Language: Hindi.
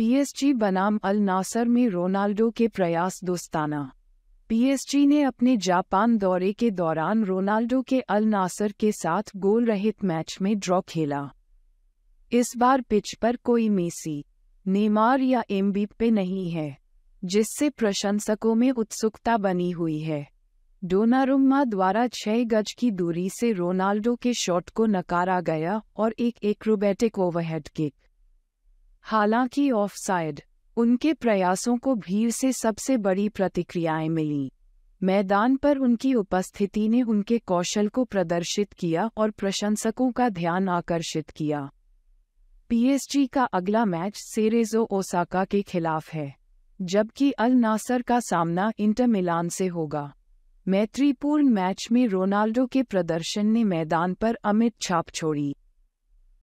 पीएसजी बनाम अल नासर में रोनाल्डो के प्रयास दोस्ताना पीएसजी ने अपने जापान दौरे के दौरान रोनाल्डो के अल नासर के साथ गोल रहित मैच में ड्रॉ खेला इस बार पिच पर कोई मेसी नेमार या एमबीपे नहीं है जिससे प्रशंसकों में उत्सुकता बनी हुई है डोनारुम्मा द्वारा छह गज की दूरी से रोनाल्डो के शॉट को नकारा गया और एक एक्रोबैटिक ओवरहेड किक हालांकि ऑफ साइड उनके प्रयासों को भीड़ से सबसे बड़ी प्रतिक्रियाएं मिली मैदान पर उनकी उपस्थिति ने उनके कौशल को प्रदर्शित किया और प्रशंसकों का ध्यान आकर्षित किया पीएसजी का अगला मैच सेरेजो ओसाका के खिलाफ है जबकि अल नासर का सामना इंटर मिलान से होगा मैत्रीपूर्ण मैच में रोनाल्डो के प्रदर्शन ने मैदान पर अमित छाप छोड़ी